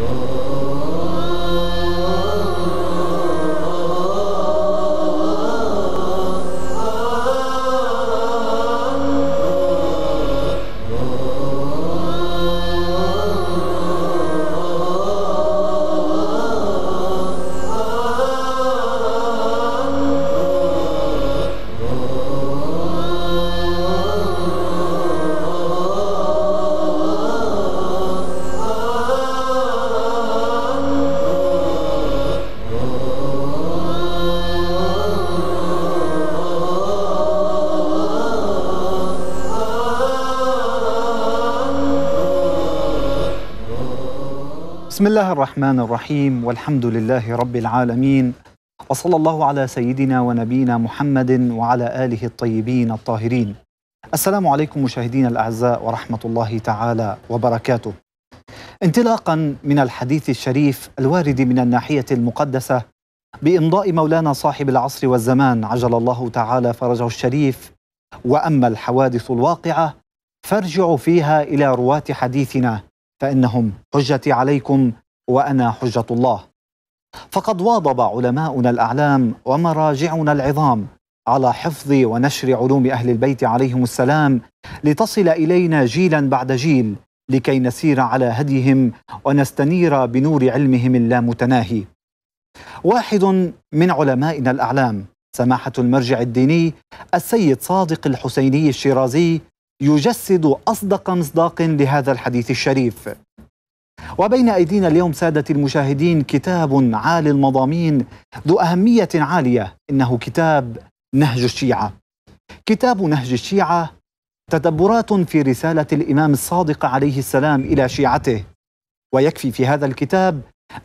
Oh. الله الرحمن الرحيم والحمد لله رب العالمين وصلى الله على سيدنا ونبينا محمد وعلى اله الطيبين الطاهرين. السلام عليكم مشاهدينا الاعزاء ورحمه الله تعالى وبركاته. انطلاقا من الحديث الشريف الوارد من الناحيه المقدسه بامضاء مولانا صاحب العصر والزمان عجل الله تعالى فرجه الشريف واما الحوادث الواقعه فارجعوا فيها الى رواه حديثنا فانهم حجتي عليكم وأنا حجة الله فقد واظب علماؤنا الأعلام ومراجعنا العظام على حفظ ونشر علوم أهل البيت عليهم السلام لتصل إلينا جيلا بعد جيل لكي نسير على هديهم ونستنير بنور علمهم اللامتناهي واحد من علمائنا الأعلام سماحة المرجع الديني السيد صادق الحسيني الشيرازي يجسد أصدق مصداق لهذا الحديث الشريف وبين أيدينا اليوم سادة المشاهدين كتاب عالي المضامين ذو أهمية عالية إنه كتاب نهج الشيعة كتاب نهج الشيعة تدبرات في رسالة الإمام الصادق عليه السلام إلى شيعته ويكفي في هذا الكتاب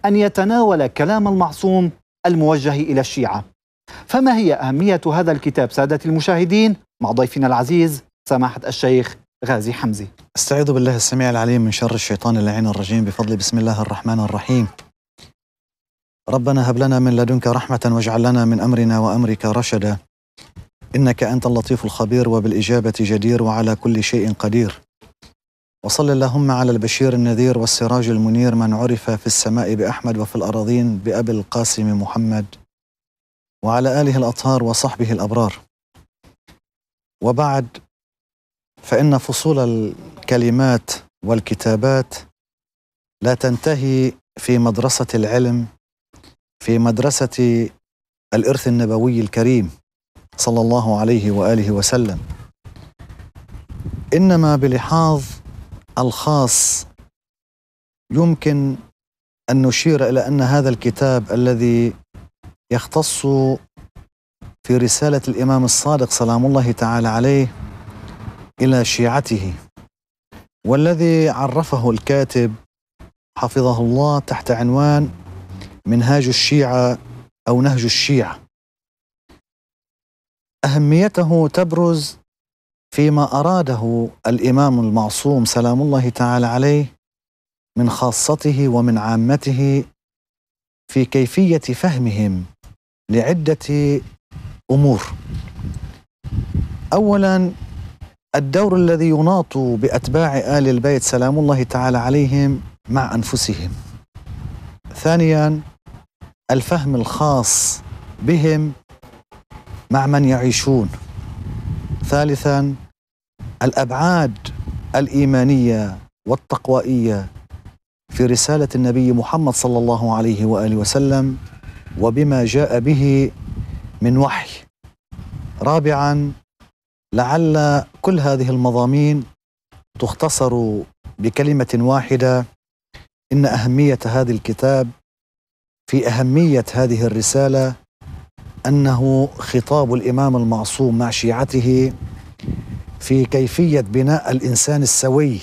أن يتناول كلام المعصوم الموجه إلى الشيعة فما هي أهمية هذا الكتاب سادة المشاهدين مع ضيفنا العزيز سماحة الشيخ غازي حمزي استعيذ بالله السميع العليم من شر الشيطان اللعين الرجيم بفضل بسم الله الرحمن الرحيم ربنا هب لنا من لدنك رحمة واجعل لنا من أمرنا وأمرك رشدا إنك أنت اللطيف الخبير وبالإجابة جدير وعلى كل شيء قدير وصل اللهم على البشير النذير والسراج المنير من عرف في السماء بأحمد وفي الأراضين بأبي القاسم محمد وعلى آله الأطهار وصحبه الأبرار وبعد فإن فصول الكلمات والكتابات لا تنتهي في مدرسة العلم في مدرسة الإرث النبوي الكريم صلى الله عليه وآله وسلم إنما بلحاظ الخاص يمكن أن نشير إلى أن هذا الكتاب الذي يختص في رسالة الإمام الصادق سلام الله تعالى عليه إلى شيعته والذي عرفه الكاتب حفظه الله تحت عنوان منهاج الشيعة أو نهج الشيعة أهميته تبرز فيما أراده الإمام المعصوم سلام الله تعالى عليه من خاصته ومن عامته في كيفية فهمهم لعدة أمور أولا الدور الذي يناط بأتباع آل البيت سلام الله تعالى عليهم مع أنفسهم ثانيا الفهم الخاص بهم مع من يعيشون ثالثا الأبعاد الإيمانية والتقوائية في رسالة النبي محمد صلى الله عليه وآله وسلم وبما جاء به من وحي رابعا لعل كل هذه المضامين تختصر بكلمه واحده ان اهميه هذا الكتاب في اهميه هذه الرساله انه خطاب الامام المعصوم مع شيعته في كيفيه بناء الانسان السوي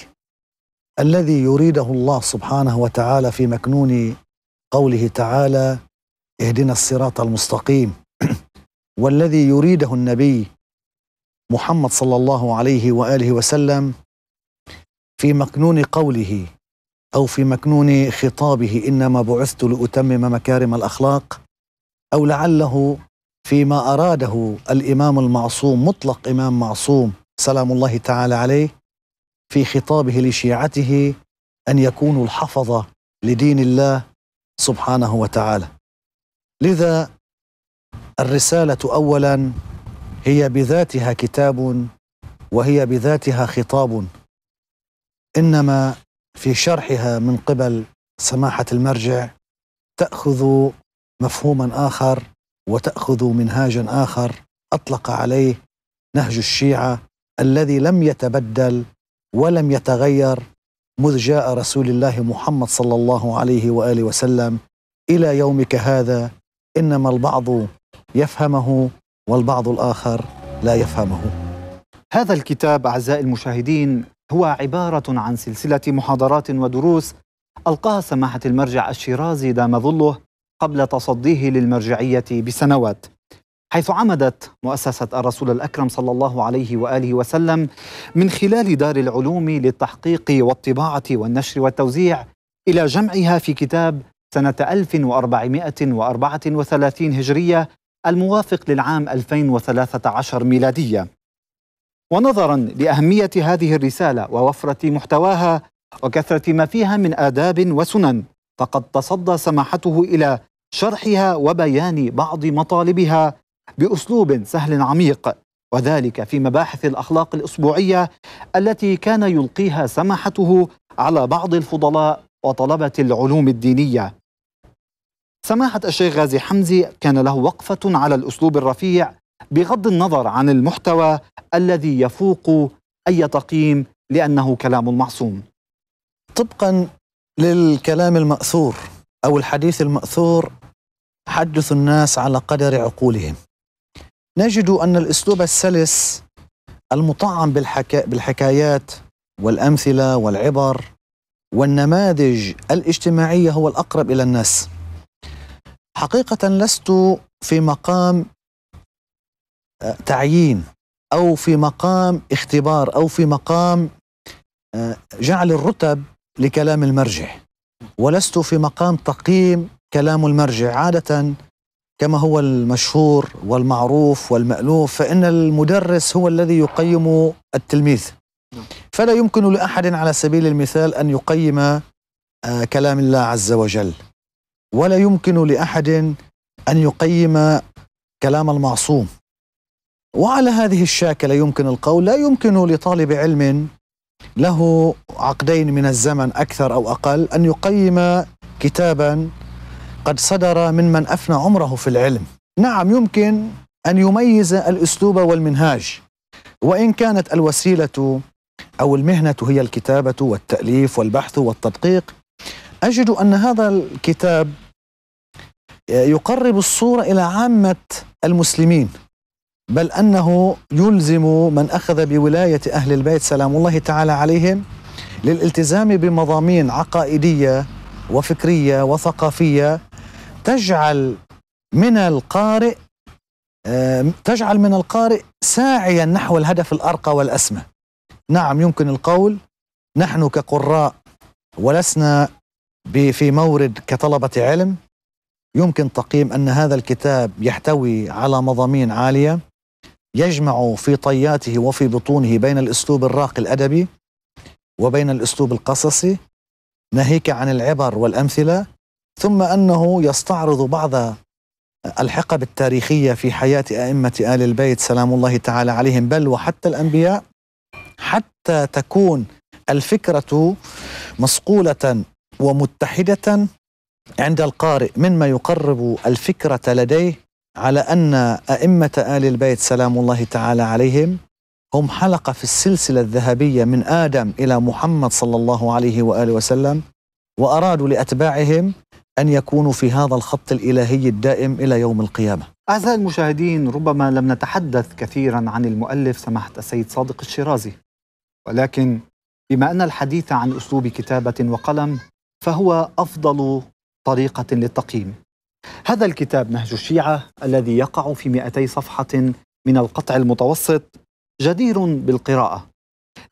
الذي يريده الله سبحانه وتعالى في مكنون قوله تعالى اهدنا الصراط المستقيم والذي يريده النبي محمد صلى الله عليه واله وسلم في مكنون قوله او في مكنون خطابه انما بعثت لاتمم مكارم الاخلاق او لعله فيما اراده الامام المعصوم مطلق امام معصوم سلام الله تعالى عليه في خطابه لشيعته ان يكونوا الحفظه لدين الله سبحانه وتعالى لذا الرساله اولا هي بذاتها كتاب وهي بذاتها خطاب انما في شرحها من قبل سماحه المرجع تاخذ مفهوما اخر وتاخذ منهاجا اخر اطلق عليه نهج الشيعه الذي لم يتبدل ولم يتغير مذ جاء رسول الله محمد صلى الله عليه واله وسلم الى يومك هذا انما البعض يفهمه والبعض الآخر لا يفهمه هذا الكتاب أعزائي المشاهدين هو عبارة عن سلسلة محاضرات ودروس ألقاها سماحة المرجع الشيرازي دام ظله قبل تصديه للمرجعية بسنوات حيث عمدت مؤسسة الرسول الأكرم صلى الله عليه وآله وسلم من خلال دار العلوم للتحقيق والطباعة والنشر والتوزيع إلى جمعها في كتاب سنة 1434 هجرية الموافق للعام 2013 ميلادية ونظرا لأهمية هذه الرسالة ووفرة محتواها وكثرة ما فيها من آداب وسنن فقد تصدى سماحته إلى شرحها وبيان بعض مطالبها بأسلوب سهل عميق وذلك في مباحث الأخلاق الأسبوعية التي كان يلقيها سماحته على بعض الفضلاء وطلبة العلوم الدينية سماحة الشيخ غازي حمزي كان له وقفة على الأسلوب الرفيع بغض النظر عن المحتوى الذي يفوق أي تقييم لأنه كلام المعصوم طبقا للكلام المأثور أو الحديث المأثور حدث الناس على قدر عقولهم نجد أن الأسلوب السلس المطعم بالحكا... بالحكايات والأمثلة والعبر والنماذج الاجتماعية هو الأقرب إلى الناس حقيقه لست في مقام آه، تعيين او في مقام اختبار او في مقام آه، جعل الرتب لكلام المرجع ولست في مقام تقييم كلام المرجع عاده كما هو المشهور والمعروف والمألوف فإن المدرس هو الذي يقيم التلميذ نعم. فلا يمكن لأحد على سبيل المثال أن يقيم آه، كلام الله عز وجل ولا يمكن لاحد ان يقيم كلام المعصوم وعلى هذه الشاكله يمكن القول لا يمكن لطالب علم له عقدين من الزمن اكثر او اقل ان يقيم كتابا قد صدر ممن افنى عمره في العلم نعم يمكن ان يميز الاسلوب والمنهاج وان كانت الوسيله او المهنه هي الكتابه والتاليف والبحث والتدقيق أجد أن هذا الكتاب يقرب الصورة إلى عامة المسلمين بل أنه يلزم من أخذ بولاية أهل البيت سلام الله تعالى عليهم للالتزام بمضامين عقائدية وفكرية وثقافية تجعل من القارئ تجعل من القارئ ساعيا نحو الهدف الأرقى والأسمى نعم يمكن القول نحن كقراء ولسنا في مورد كطلبة علم يمكن تقييم أن هذا الكتاب يحتوي على مضامين عالية يجمع في طياته وفي بطونه بين الأسلوب الراقي الأدبي وبين الأسلوب القصصي ناهيك عن العبر والأمثلة ثم أنه يستعرض بعض الحقب التاريخية في حياة أئمة آل البيت سلام الله تعالى عليهم بل وحتى الأنبياء حتى تكون الفكرة مصقولة ومتحدة عند القارئ مما يقرب الفكرة لديه على أن أئمة آل البيت سلام الله تعالى عليهم هم حلقة في السلسلة الذهبية من آدم إلى محمد صلى الله عليه وآله وسلم وأرادوا لأتباعهم أن يكونوا في هذا الخط الإلهي الدائم إلى يوم القيامة أعزائي المشاهدين ربما لم نتحدث كثيرا عن المؤلف سماحة السيد صادق الشيرازي ولكن بما أن الحديث عن أسلوب كتابة وقلم فهو أفضل طريقة للتقييم هذا الكتاب نهج الشيعة الذي يقع في 200 صفحة من القطع المتوسط جدير بالقراءة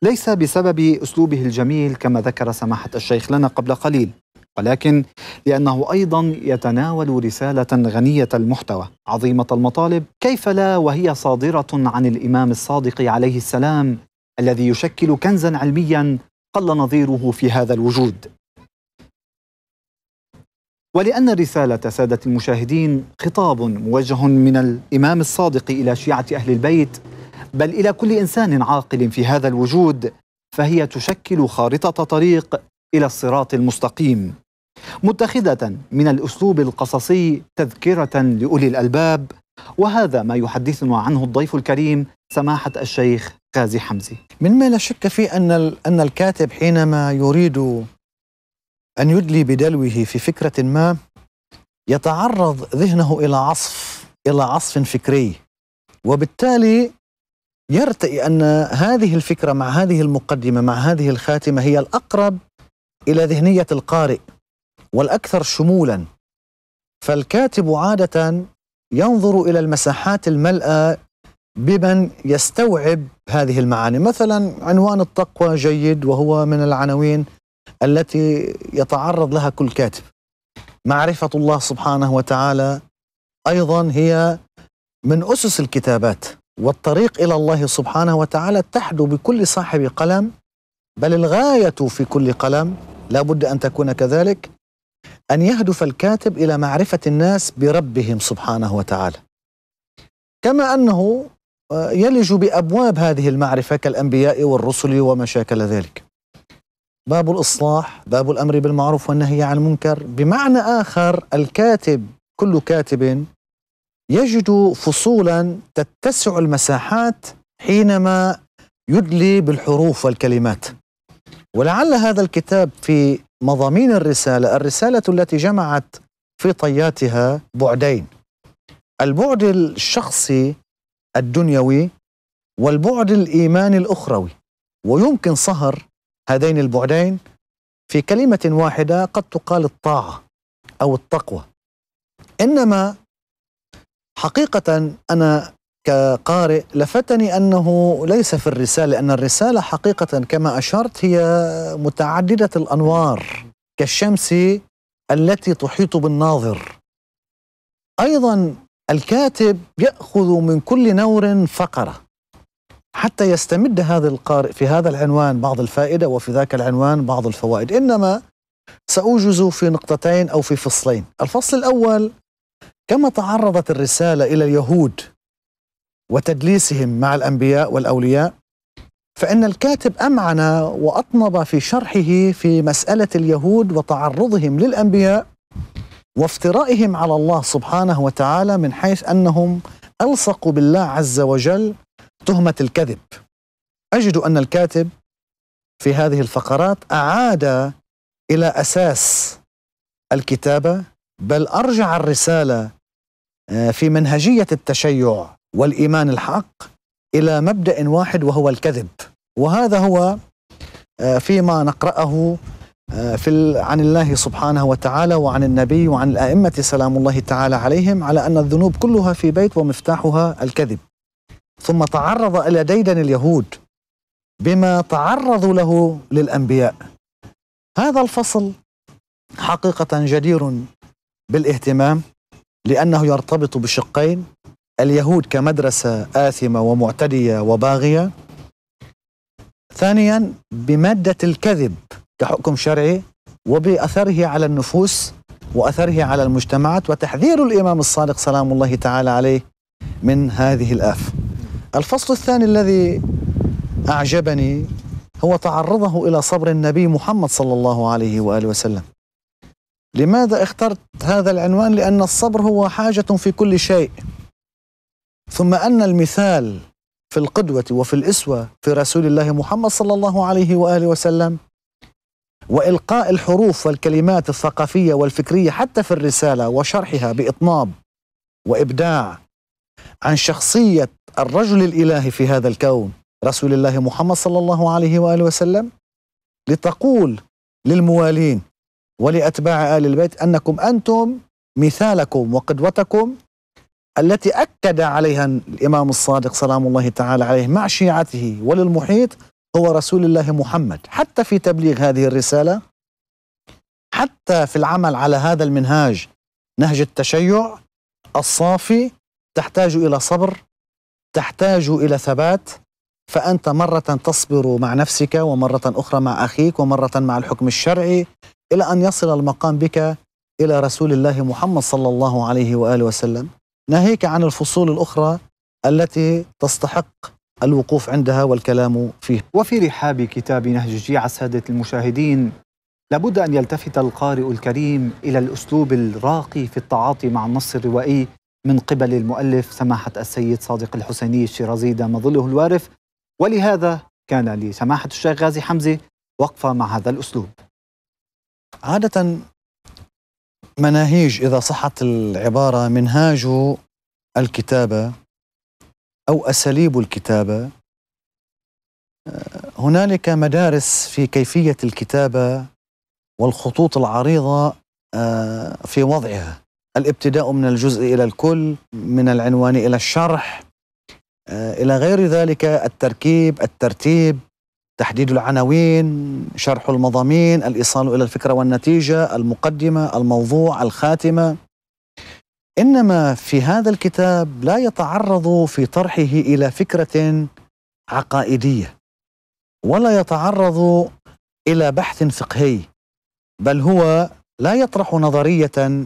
ليس بسبب أسلوبه الجميل كما ذكر سماحة الشيخ لنا قبل قليل ولكن لأنه أيضا يتناول رسالة غنية المحتوى عظيمة المطالب كيف لا وهي صادرة عن الإمام الصادق عليه السلام الذي يشكل كنزا علميا قل نظيره في هذا الوجود ولأن الرسالة سادة المشاهدين خطاب موجه من الإمام الصادق إلى شيعة أهل البيت بل إلى كل إنسان عاقل في هذا الوجود فهي تشكل خارطة طريق إلى الصراط المستقيم متخذة من الأسلوب القصصي تذكرة لأولي الألباب وهذا ما يحدثنا عنه الضيف الكريم سماحة الشيخ غازي حمزي مما لا شك فيه أن, أن الكاتب حينما يريد أن يدلي بدلوه في فكرة ما يتعرض ذهنه إلى عصف إلى عصف فكري وبالتالي يرتئي أن هذه الفكرة مع هذه المقدمة مع هذه الخاتمة هي الأقرب إلى ذهنية القارئ والأكثر شمولا فالكاتب عادة ينظر إلى المساحات الملأى بمن يستوعب هذه المعاني مثلا عنوان التقوى جيد وهو من العناوين التي يتعرض لها كل كاتب معرفة الله سبحانه وتعالى أيضا هي من أسس الكتابات والطريق إلى الله سبحانه وتعالى تحدو بكل صاحب قلم بل الغاية في كل قلم لا بد أن تكون كذلك أن يهدف الكاتب إلى معرفة الناس بربهم سبحانه وتعالى كما أنه آه، يلج بأبواب هذه المعرفة كالأنبياء والرسل وما شاكل ذلك باب الإصلاح باب الأمر بالمعروف والنهي عن المنكر بمعنى آخر الكاتب كل كاتب يجد فصولا تتسع المساحات حينما يدلي بالحروف والكلمات ولعل هذا الكتاب في مضامين الرسالة الرسالة التي جمعت في طياتها بعدين البعد الشخصي الدنيوي والبعد الإيماني الأخروي ويمكن صهر هذين البعدين في كلمة واحدة قد تقال الطاعة أو التقوى إنما حقيقة أنا كقارئ لفتني أنه ليس في الرسالة أن الرسالة حقيقة كما أشرت هي متعددة الأنوار كالشمس التي تحيط بالناظر أيضا الكاتب يأخذ من كل نور فقرة حتى يستمد هذا القارئ في هذا العنوان بعض الفائدة وفي ذاك العنوان بعض الفوائد إنما سأوجز في نقطتين أو في فصلين الفصل الأول كما تعرضت الرسالة إلى اليهود وتدليسهم مع الأنبياء والأولياء فإن الكاتب أمعن وأطنب في شرحه في مسألة اليهود وتعرضهم للأنبياء وافترائهم على الله سبحانه وتعالى من حيث أنهم ألصقوا بالله عز وجل تهمة الكذب أجد أن الكاتب في هذه الفقرات أعاد إلى أساس الكتابة بل أرجع الرسالة آه، في منهجية التشيع والإيمان الحق إلى مبدأ واحد وهو الكذب وهذا هو آه، فيما نقرأه آه، في عن الله سبحانه وتعالى وعن النبي وعن الأئمة سلام الله تعالى عليهم على أن الذنوب كلها في بيت ومفتاحها الكذب ثم تعرض إلى ديدن اليهود بما تعرضوا له للأنبياء هذا الفصل حقيقة جدير بالاهتمام لأنه يرتبط بشقين اليهود كمدرسة آثمة ومعتدية وباغية ثانيا بمادة الكذب كحكم شرعي وبأثره على النفوس وأثره على المجتمعات وتحذير الإمام الصادق سلام الله تعالى عليه من هذه الآفة الفصل الثاني الذي أعجبني هو تعرضه إلى صبر النبي محمد صلى الله عليه وآله وسلم لماذا اخترت هذا العنوان لأن الصبر هو حاجة في كل شيء ثم أن المثال في القدوة وفي الإسوة في رسول الله محمد صلى الله عليه وآله وسلم وإلقاء الحروف والكلمات الثقافية والفكرية حتى في الرسالة وشرحها بإطناب وإبداع عن شخصية الرجل الالهي في هذا الكون رسول الله محمد صلى الله عليه واله وسلم لتقول للموالين ولاتباع ال البيت انكم انتم مثالكم وقدوتكم التي اكد عليها الامام الصادق سلام الله تعالى عليه مع شيعته وللمحيط هو رسول الله محمد حتى في تبليغ هذه الرساله حتى في العمل على هذا المنهاج نهج التشيع الصافي تحتاج الى صبر تحتاج الى ثبات فانت مره تصبر مع نفسك ومره اخرى مع اخيك ومره مع الحكم الشرعي الى ان يصل المقام بك الى رسول الله محمد صلى الله عليه واله وسلم ناهيك عن الفصول الاخرى التي تستحق الوقوف عندها والكلام فيه وفي رحاب كتاب نهج الجيعة سادة المشاهدين لابد أن يلتفت القارئ الكريم إلى الأسلوب الراقي في التعاطي مع النص الروائي من قبل المؤلف سماحة السيد صادق الحسيني الشيرازي دام ظله الوارف ولهذا كان لسماحة الشيخ غازي حمزة وقفة مع هذا الأسلوب عادة مناهيج إذا صحت العبارة منهاج الكتابة أو أساليب الكتابة آه، هنالك مدارس في كيفية الكتابة والخطوط العريضة آه، في وضعها الابتداء من الجزء إلى الكل من العنوان إلى الشرح آه، إلى غير ذلك التركيب الترتيب تحديد العناوين شرح المضامين الإيصال إلى الفكرة والنتيجة المقدمة الموضوع الخاتمة إنما في هذا الكتاب لا يتعرض في طرحه إلى فكرة عقائدية ولا يتعرض إلى بحث فقهي بل هو لا يطرح نظرية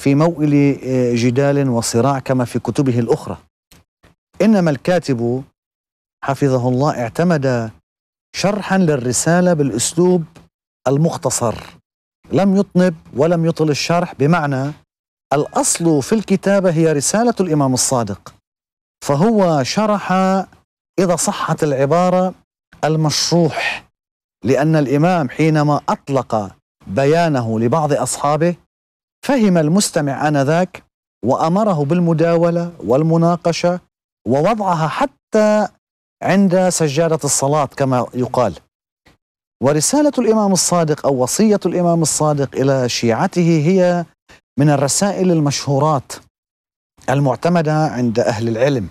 في موئل آه، جدال وصراع كما في كتبه الأخرى إنما الكاتب حفظه الله اعتمد شرحا للرسالة بالأسلوب المختصر لم يطنب ولم يطل الشرح بمعنى الأصل في الكتابة هي رسالة الإمام الصادق فهو شرح إذا صحت العبارة المشروح لأن الإمام حينما أطلق بيانه لبعض أصحابه فهم المستمع آنذاك وأمره بالمداولة والمناقشة ووضعها حتى عند سجادة الصلاة كما يقال ورسالة الإمام الصادق أو وصية الإمام الصادق إلى شيعته هي من الرسائل المشهورات المعتمدة عند أهل العلم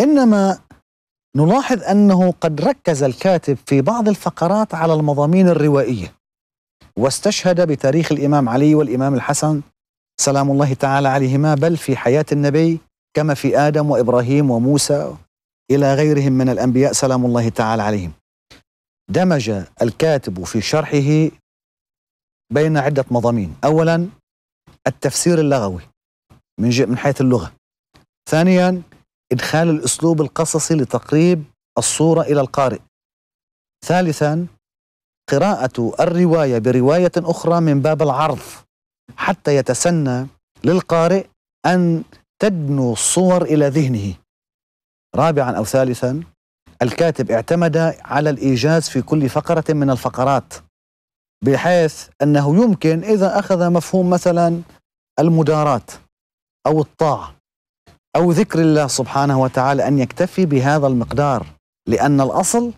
إنما نلاحظ أنه قد ركز الكاتب في بعض الفقرات على المضامين الروائية واستشهد بتاريخ الإمام علي والإمام الحسن سلام الله تعالى عليهما بل في حياة النبي كما في آدم وإبراهيم وموسى إلى غيرهم من الأنبياء سلام الله تعالى عليهم دمج الكاتب في شرحه بين عدة مضامين أولا التفسير اللغوي من من حيث اللغة ثانيا إدخال الأسلوب القصصي لتقريب الصورة إلى القارئ ثالثا قراءة الرواية برواية أخرى من باب العرض حتى يتسنى للقارئ أن تدنو الصور إلى ذهنه رابعا أو ثالثا الكاتب اعتمد على الإيجاز في كل فقرة من الفقرات بحيث أنه يمكن إذا أخذ مفهوم مثلا المدارات أو الطاعة أو ذكر الله سبحانه وتعالى أن يكتفي بهذا المقدار لأن الأصل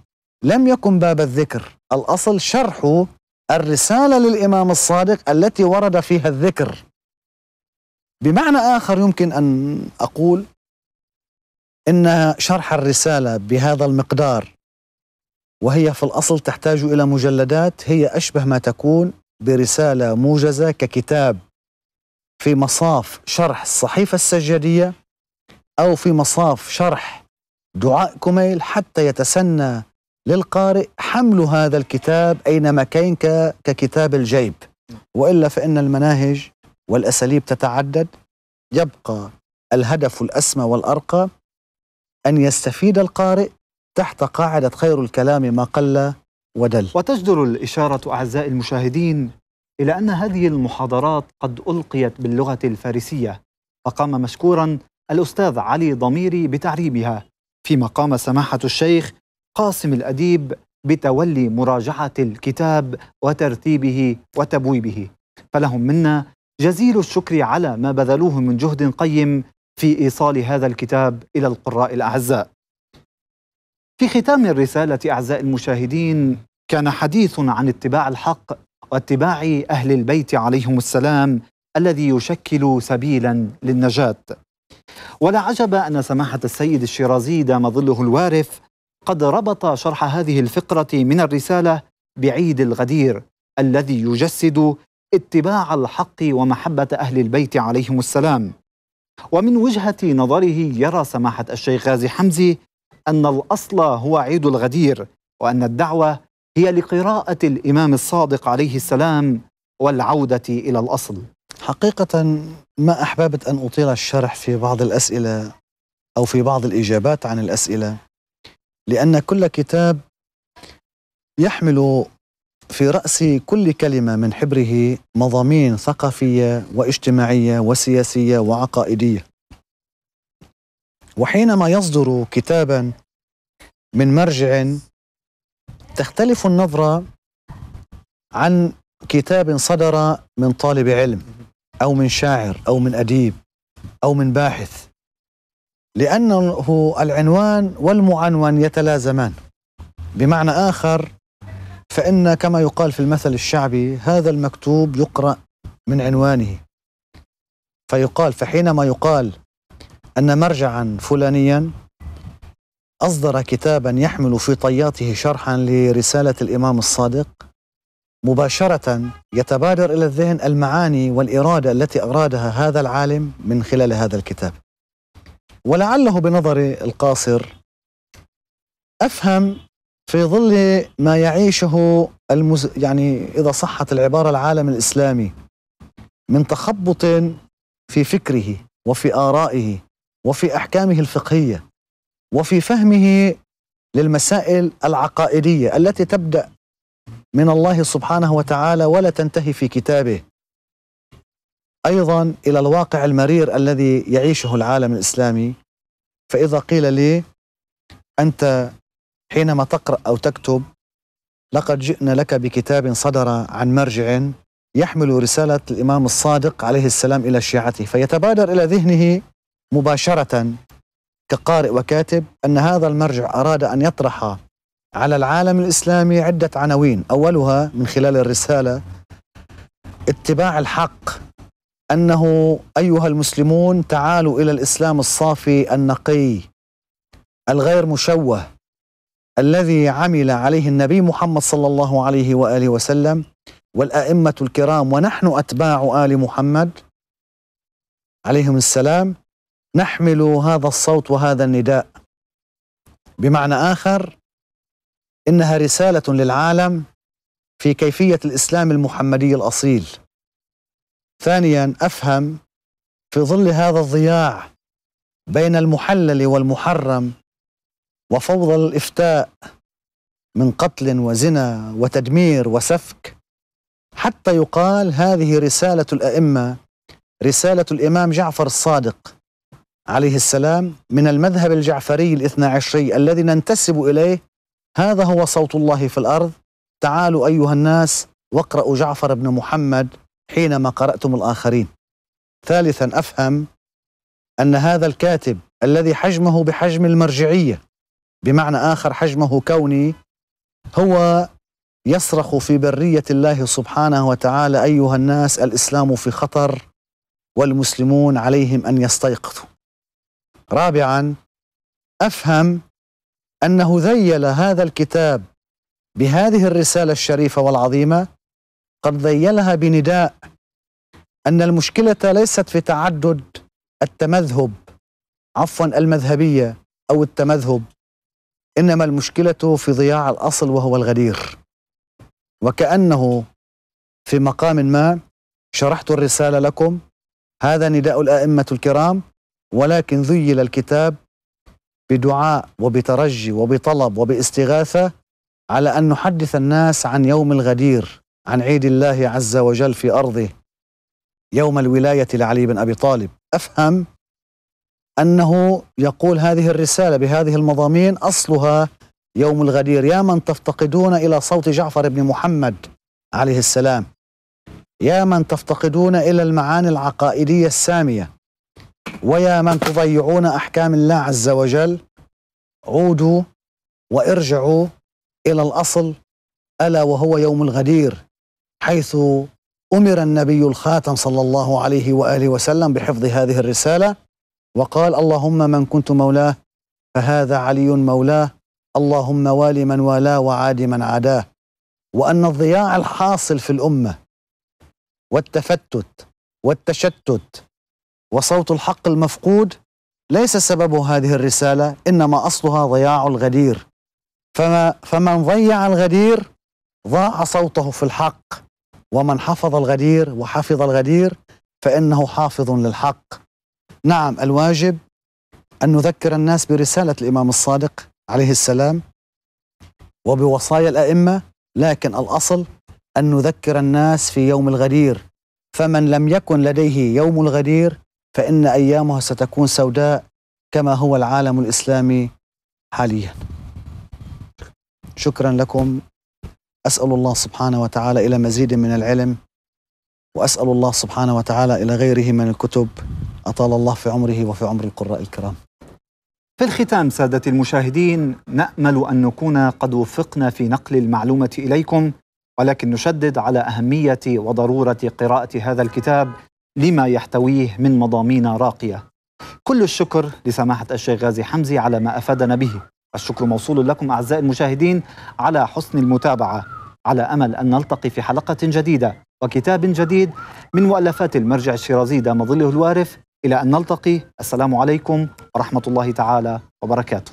لم يكن باب الذكر الأصل شرح الرسالة للإمام الصادق التي ورد فيها الذكر بمعنى آخر يمكن أن أقول إن شرح الرسالة بهذا المقدار وهي في الأصل تحتاج إلى مجلدات هي أشبه ما تكون برسالة موجزة ككتاب في مصاف شرح الصحيفة السجادية أو في مصاف شرح دعاء كميل حتى يتسنى للقارئ حمل هذا الكتاب أينما كان ككتاب الجيب وإلا فإن المناهج والأساليب تتعدد يبقى الهدف الأسمى والأرقى أن يستفيد القارئ تحت قاعدة خير الكلام ما قل ودل وتجدر الإشارة أعزائي المشاهدين إلى أن هذه المحاضرات قد ألقيت باللغة الفارسية فقام مشكورا الأستاذ علي ضميري بتعريبها فيما قام سماحة الشيخ قاسم الأديب بتولي مراجعة الكتاب وترتيبه وتبويبه فلهم منا جزيل الشكر على ما بذلوه من جهد قيم في إيصال هذا الكتاب إلى القراء الأعزاء في ختام الرسالة أعزائي المشاهدين كان حديث عن اتباع الحق واتباع أهل البيت عليهم السلام الذي يشكل سبيلا للنجاة ولا عجب أن سماحة السيد الشيرازي دام ظله الوارف قد ربط شرح هذه الفقرة من الرسالة بعيد الغدير الذي يجسد اتباع الحق ومحبة أهل البيت عليهم السلام ومن وجهة نظره يرى سماحة الشيخ غازي حمزي أن الأصل هو عيد الغدير وأن الدعوة هي لقراءة الإمام الصادق عليه السلام والعودة إلى الأصل حقيقة ما أحببت أن أطيل الشرح في بعض الأسئلة أو في بعض الإجابات عن الأسئلة لأن كل كتاب يحمل في رأس كل كلمة من حبره مضامين ثقافية واجتماعية وسياسية وعقائدية وحينما يصدر كتابا من مرجع تختلف النظرة عن كتاب صدر من طالب علم أو من شاعر أو من أديب أو من باحث لأنه العنوان والمعنون يتلازمان بمعنى آخر فإن كما يقال في المثل الشعبي هذا المكتوب يقرأ من عنوانه فيقال فحينما يقال أن مرجعا فلانيا أصدر كتابا يحمل في طياته شرحا لرسالة الإمام الصادق مباشرة يتبادر إلى الذهن المعاني والإرادة التي أرادها هذا العالم من خلال هذا الكتاب ولعله بنظري القاصر افهم في ظل ما يعيشه المز... يعني اذا صحت العباره العالم الاسلامي من تخبط في فكره وفي ارائه وفي احكامه الفقهيه وفي فهمه للمسائل العقائديه التي تبدا من الله سبحانه وتعالى ولا تنتهي في كتابه أيضا إلى الواقع المرير الذي يعيشه العالم الإسلامي فإذا قيل لي أنت حينما تقرأ أو تكتب لقد جئنا لك بكتاب صدر عن مرجع يحمل رسالة الإمام الصادق عليه السلام إلى شيعته فيتبادر إلى ذهنه مباشرة كقارئ وكاتب أن هذا المرجع أراد أن يطرح على العالم الإسلامي عدة عناوين أولها من خلال الرسالة اتباع الحق أنه أيها المسلمون تعالوا إلى الإسلام الصافي النقي الغير مشوه الذي عمل عليه النبي محمد صلى الله عليه وآله وسلم والأئمة الكرام ونحن أتباع آل محمد عليهم السلام نحمل هذا الصوت وهذا النداء بمعنى آخر إنها رسالة للعالم في كيفية الإسلام المحمدي الأصيل ثانيا افهم في ظل هذا الضياع بين المحلل والمحرم وفوضى الافتاء من قتل وزنا وتدمير وسفك حتى يقال هذه رساله الائمه رساله الامام جعفر الصادق عليه السلام من المذهب الجعفري الاثنى عشري الذي ننتسب اليه هذا هو صوت الله في الارض تعالوا ايها الناس واقرأوا جعفر بن محمد حينما قرأتم الآخرين ثالثا أفهم أن هذا الكاتب الذي حجمه بحجم المرجعية بمعنى آخر حجمه كوني هو يصرخ في برية الله سبحانه وتعالى أيها الناس الإسلام في خطر والمسلمون عليهم أن يستيقظوا رابعا أفهم أنه ذيل هذا الكتاب بهذه الرسالة الشريفة والعظيمة قد ذيلها بنداء أن المشكلة ليست في تعدد التمذهب عفوا المذهبية أو التمذهب إنما المشكلة في ضياع الأصل وهو الغدير وكأنه في مقام ما شرحت الرسالة لكم هذا نداء الأئمة الكرام ولكن ذيل الكتاب بدعاء وبترجي وبطلب وباستغاثة على أن نحدث الناس عن يوم الغدير عن عيد الله عز وجل في أرضه يوم الولاية لعلي بن أبي طالب أفهم أنه يقول هذه الرسالة بهذه المضامين أصلها يوم الغدير يا من تفتقدون إلى صوت جعفر بن محمد عليه السلام يا من تفتقدون إلى المعاني العقائدية السامية ويا من تضيعون أحكام الله عز وجل عودوا وارجعوا إلى الأصل ألا وهو يوم الغدير حيث أمر النبي الخاتم صلى الله عليه وآله وسلم بحفظ هذه الرسالة وقال اللهم من كنت مولاه فهذا علي مولاه اللهم والي من والاه وعاد من عاداه وأن الضياع الحاصل في الأمة والتفتت والتشتت وصوت الحق المفقود ليس سبب هذه الرسالة إنما أصلها ضياع الغدير فما فمن ضيع الغدير ضاع صوته في الحق ومن حفظ الغدير وحفظ الغدير فإنه حافظ للحق نعم الواجب أن نذكر الناس برسالة الإمام الصادق عليه السلام وبوصايا الأئمة لكن الأصل أن نذكر الناس في يوم الغدير فمن لم يكن لديه يوم الغدير فإن أيامها ستكون سوداء كما هو العالم الإسلامي حاليا شكرا لكم أسأل الله سبحانه وتعالى إلى مزيد من العلم وأسأل الله سبحانه وتعالى إلى غيره من الكتب أطال الله في عمره وفي عمر القراء الكرام في الختام سادتي المشاهدين نأمل أن نكون قد وفقنا في نقل المعلومة إليكم ولكن نشدد على أهمية وضرورة قراءة هذا الكتاب لما يحتويه من مضامين راقية كل الشكر لسماحة الشيخ غازي حمزي على ما أفادنا به الشكر موصول لكم أعزائي المشاهدين على حسن المتابعة على أمل أن نلتقي في حلقة جديدة وكتاب جديد من مؤلفات المرجع الشيرازي دام ظله الوارف إلى أن نلتقي السلام عليكم ورحمة الله تعالى وبركاته